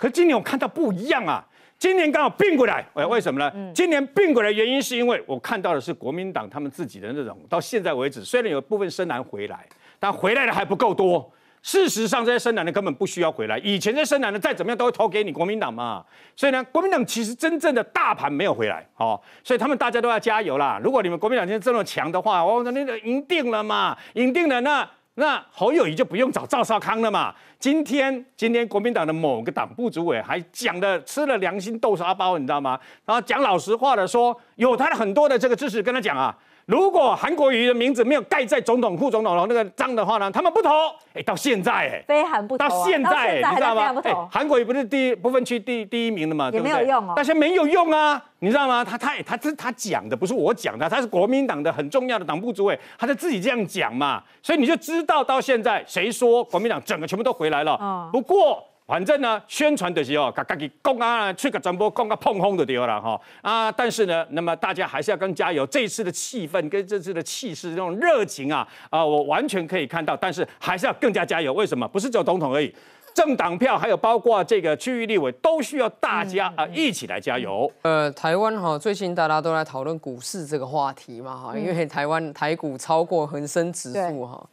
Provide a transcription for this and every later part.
可是今年我看到不一样啊，今年刚好并过来，哎，为什么呢？今年并过来的原因是因为我看到的是国民党他们自己的那种，到现在为止，虽然有部分深蓝回来，但回来的还不够多。事实上，这些深蓝的根本不需要回来，以前这些深男的再怎么样都会投给你国民党嘛。所以呢，国民党其实真正的大盘没有回来哦，所以他们大家都要加油啦。如果你们国民党今天这么强的话，我那那个赢定了嘛，赢定了那。那侯友谊就不用找赵少康了嘛。今天今天国民党的某个党部主委还讲的吃了良心豆沙包，你知道吗？然后讲老实话的说有他的很多的这个知识跟他讲啊。如果韩国瑜的名字没有盖在总统、副总统的那个章的话呢，他们不投。哎，到现在，哎，非韩不投。到现在，你知道吗？哎，韩国瑜不是第部分区第第一名的嘛？对？没有用哦。那没有用啊，你知道吗？他他他这他讲的不是我讲的，他是国民党的很重要的党部主委，他就自己这样讲嘛。所以你就知道到现在谁说国民党整个全部都回来了。不过。反正呢，宣传的时候，嘎嘎给攻啊，去个转播，攻个碰风的地方了哈啊！但是呢，那么大家还是要更加油。这一次的气氛跟这次的气势，这种热情啊啊，我完全可以看到。但是还是要更加加油。为什么？不是只有总统而已，政党票还有包括这个区域立委，都需要大家啊一起来加油。呃，台湾哈，最近大家都来讨论股市这个话题嘛哈，因为台湾台股超过恒生指数哈。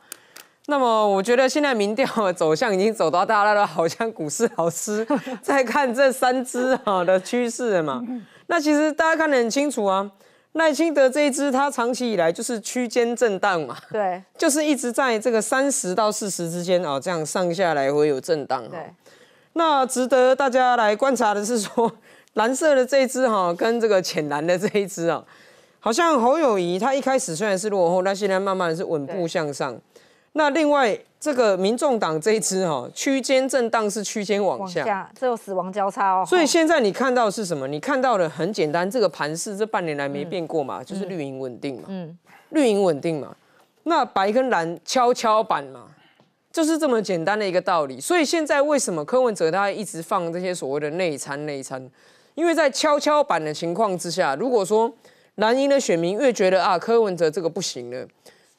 那么我觉得现在民调走向已经走到，大家都好像股市老吃，在看这三只哈的趋势嘛。那其实大家看得很清楚啊，奈青德这一支它长期以来就是区间震荡嘛，对，就是一直在这个三十到四十之间啊，这样上下来回有震荡对，那值得大家来观察的是说，蓝色的这一支哈，跟这个浅蓝的这一支啊，好像侯友谊他一开始虽然是落后，那现在慢慢是稳步向上。那另外这个民众党这一支哈，区间震荡是区间往下，这有死亡交叉哦。所以现在你看到是什么？你看到的很简单，这个盘势这半年来没变过嘛，就是绿营稳定嘛。嗯，绿营稳定嘛，那白跟蓝跷跷板嘛，就是这么简单的一个道理。所以现在为什么柯文哲他一直放这些所谓的内参、内参？因为在跷跷板的情况之下，如果说蓝营的选民越觉得啊，柯文哲这个不行了。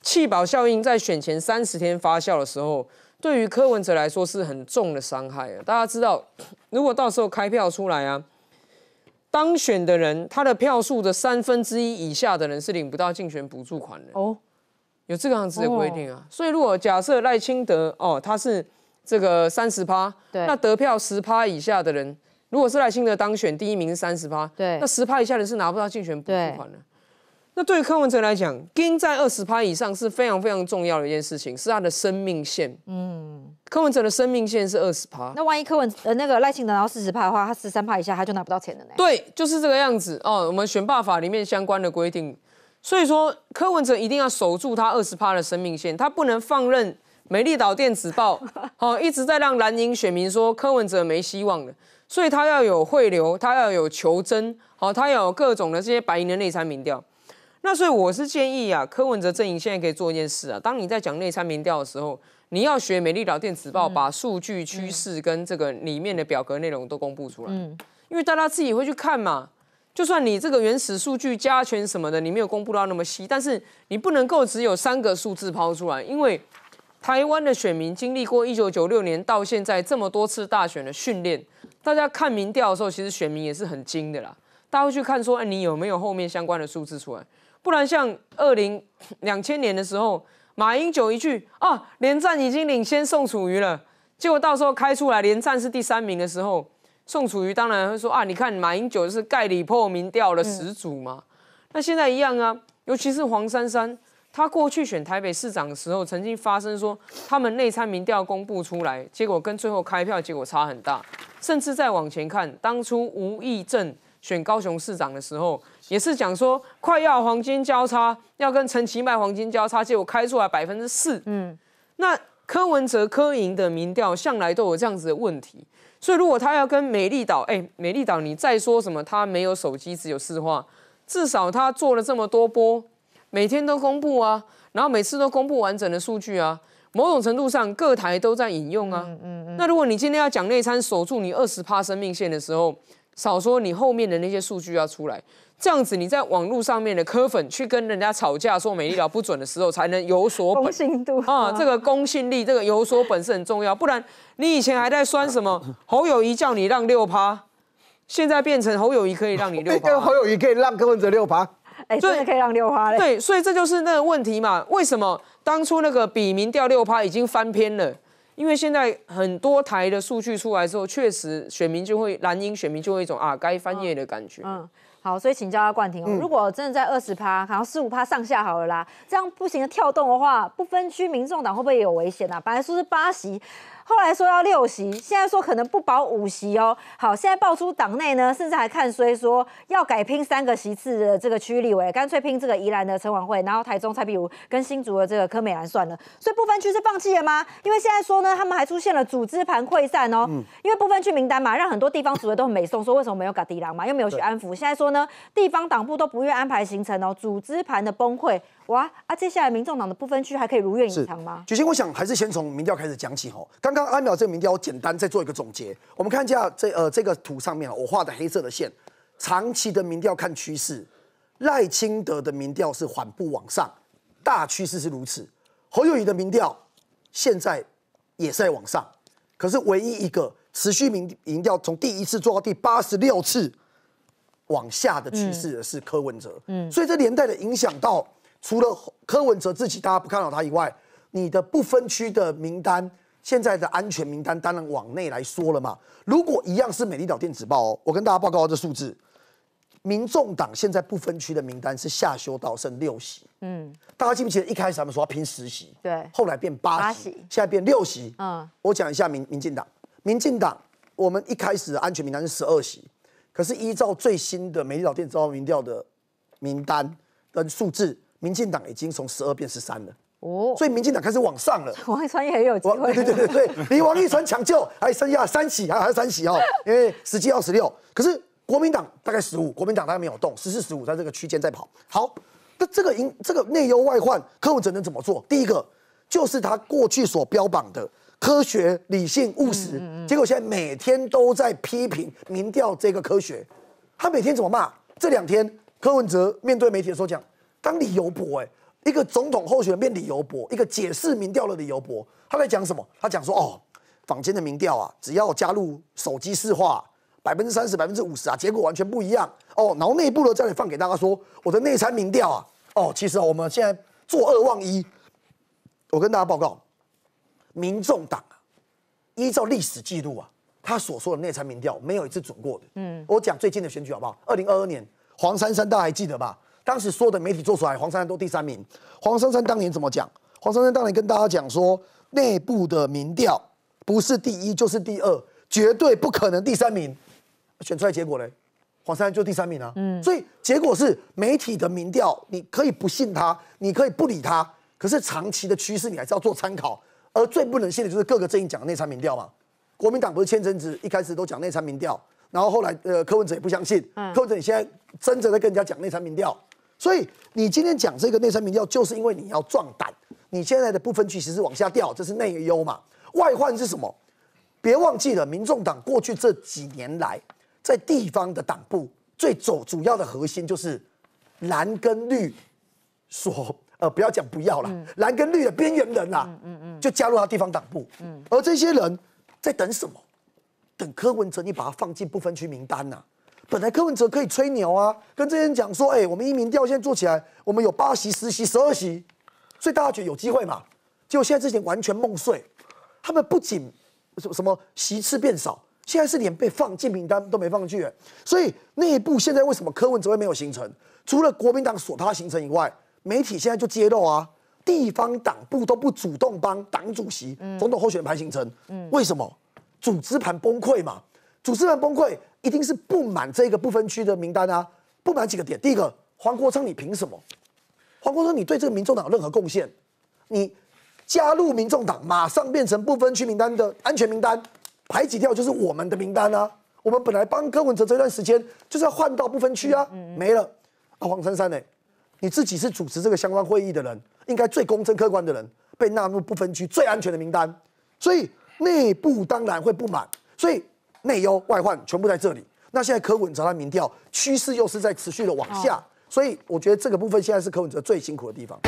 弃保效应在选前三十天发酵的时候，对于柯文哲来说是很重的伤害大家知道，如果到时候开票出来啊，当选的人他的票数的三分之一以下的人是领不到竞选补助款的哦。有这个样子的规定啊，所以如果假设赖清德哦他是这个三十趴，那得票十趴以下的人，如果是赖清德当选第一名是三十趴，对，那十趴以下的人是拿不到竞选补助款的。那对于柯文哲来讲，e 在二十趴以上是非常非常重要的一件事情，是他的生命线。嗯，柯文哲的生命线是二十趴。那万一柯文呃那个赖清德拿到四十趴的话，他十三趴以下他就拿不到钱了呢？对，就是这个样子哦。我们选罢法里面相关的规定，所以说柯文哲一定要守住他二十趴的生命线，他不能放任美丽岛电子报好 一直在让蓝营选民说柯文哲没希望了，所以他要有汇流，他要有求真，好，他有各种的这些白银的内参民调。那所以我是建议啊，柯文哲阵营现在可以做一件事啊。当你在讲内参民调的时候，你要学《美丽岛电子报》，把数据趋势跟这个里面的表格内容都公布出来。嗯。因为大家自己会去看嘛。就算你这个原始数据加权什么的，你没有公布到那么细，但是你不能够只有三个数字抛出来。因为台湾的选民经历过一九九六年到现在这么多次大选的训练，大家看民调的时候，其实选民也是很精的啦。大家会去看说，哎，你有没有后面相关的数字出来？不然像二零 两千年的时候，马英九一句啊，连战已经领先宋楚瑜了，结果到时候开出来，连战是第三名的时候，宋楚瑜当然会说啊，你看马英九是盖里破民调的始祖嘛。那现在一样啊，尤其是黄珊珊，她过去选台北市长的时候，曾经发生说他们内参民调公布出来，结果跟最后开票结果差很大，甚至再往前看，当初吴益政。选高雄市长的时候，也是讲说快要黄金交叉，要跟陈其迈黄金交叉，结果开出来百分之四。嗯，那柯文哲、柯盈的民调向来都有这样子的问题，所以如果他要跟美丽岛，哎，美丽岛，你再说什么他没有手机，只有四话，至少他做了这么多波，每天都公布啊，然后每次都公布完整的数据啊，某种程度上各台都在引用啊。嗯嗯嗯。那如果你今天要讲内参守住你二十趴生命线的时候，少说你后面的那些数据要出来，这样子你在网络上面的科粉去跟人家吵架，说美利佬不准的时候，才能有所公信度啊！这个公信力，这个有所本是很重要。不然，你以前还在酸什么 侯友谊叫你让六趴，现在变成侯友谊可以让你六趴，侯友谊可以让柯文哲六趴，哎，真的可以让六趴嘞！对，所以这就是那个问题嘛？为什么当初那个笔名调六趴已经翻篇了？因为现在很多台的数据出来之后，确实选民就会蓝鹰，选民就会一种啊该翻页的感觉。嗯，好，所以请教阿冠哦，如果真的在二十趴，然像十五趴上下好了啦，这样不行的跳动的话，不分区民众党会不会也有危险啊？本来说是八席。后来说要六席，现在说可能不保五席哦。好，现在爆出党内呢，甚至还看衰说要改拼三个席次的这个区立委，干脆拼这个宜兰的陈婉慧，然后台中蔡壁如跟新竹的这个柯美兰算了。所以部分区是放弃了吗？因为现在说呢，他们还出现了组织盘溃散哦。因为部分区名单嘛，让很多地方组委都很美送，说为什么没有搞地狼嘛，又没有去安抚。现在说呢，地方党部都不愿安排行程哦，组织盘的崩溃。哇啊！接下来民众党的不分区还可以如愿以偿吗？举行我想还是先从民调开始讲起吼。刚刚安淼这个民调，简单再做一个总结。我们看一下这呃这个图上面我画的黑色的线，长期的民调看趋势，赖清德的民调是缓步往上，大趋势是如此。侯友宜的民调现在也在往上，可是唯一一个持续民民调从第一次做到第八十六次往下的趋势的是柯文哲。嗯，所以这年代的影响到。除了柯文哲自己，大家不看好他以外，你的不分区的名单现在的安全名单当然往内来说了嘛。如果一样是美丽岛电子报哦，我跟大家报告这数字，民众党现在不分区的名单是下修到剩六席。嗯，大家记不记得一开始他们说要拼十席？对，后来变八席，现在变六席。嗯，我讲一下民民进党，民进党我们一开始的安全名单是十二席，可是依照最新的美丽岛电子报民调的名单跟数字。民进党已经从十二变十三了哦，所以民进党开始往上了。王一川也很有机会。对对对对，离王一川抢救还剩下三起，还还三起哦，因为实际二十六。可是国民党大概十五，国民党大概没有动，十四十五在这个区间在跑。好，那这个营这个内忧外患，柯文哲能怎么做？第一个就是他过去所标榜的科学、理性、务实，结果现在每天都在批评民调这个科学。他每天怎么骂？这两天柯文哲面对媒体的时候讲。当理由博哎，一个总统候选人变旅游博，一个解释民调了理由博，他在讲什么？他讲说哦，坊间的民调啊，只要加入手机市化百分之三十、百分之五十啊，结果完全不一样哦。然后内部的再来放给大家说，我的内参民调啊，哦，其实啊，我们现在做二忘一。我跟大家报告，民众党啊，依照历史记录啊，他所说的内参民调没有一次准过的。嗯，我讲最近的选举好不好？二零二二年黄山三大还记得吧？当时有的媒体做出来，黄珊珊都第三名。黄珊珊当年怎么讲？黄珊珊当年跟大家讲说，内部的民调不是第一就是第二，绝对不可能第三名。选出来结果嘞，黄珊珊就第三名啊。嗯，所以结果是媒体的民调，你可以不信他，你可以不理他，可是长期的趋势你还是要做参考。而最不能信的就是各个阵营讲内参民调嘛。国民党不是千真子一开始都讲内参民调，然后后来呃柯文哲也不相信，柯文哲现在真正在跟人家讲内参民调。所以你今天讲这个内参民调，就是因为你要壮胆。你现在的不分区其实往下掉，这是内忧嘛？外患是什么？别忘记了，民众党过去这几年来在地方的党部最主主要的核心就是蓝跟绿，所呃不要讲不要了，蓝跟绿的边缘人呐，嗯嗯，就加入他地方党部。嗯，而这些人在等什么？等柯文哲你把他放进不分区名单呐？本来柯文哲可以吹牛啊，跟这些人讲说：“哎，我们一名掉线做起来，我们有八席、十席、十二席，所以大家觉得有机会嘛。”结果现在之前完全梦碎，他们不仅什么什么席次变少，现在是连被放竞名单都没放去。所以内部现在为什么柯文哲会没有形成？除了国民党锁他形成以外，媒体现在就揭露啊，地方党部都不主动帮党主席、总统候选人行形成。为什么？组织盘崩溃嘛，组织盘崩溃。一定是不满这个不分区的名单啊！不满几个点？第一个，黄国昌，你凭什么？黄国昌，你对这个民众党有任何贡献？你加入民众党，马上变成不分区名单的安全名单，排挤掉就是我们的名单啊！我们本来帮柯文哲这段时间就是要换到不分区啊，没了啊！黄珊珊呢？你自己是主持这个相关会议的人，应该最公正客观的人，被纳入不分区最安全的名单，所以内部当然会不满，所以。内忧外患全部在这里，那现在柯文哲他民调趋势又是在持续的往下，所以我觉得这个部分现在是柯文哲最辛苦的地方。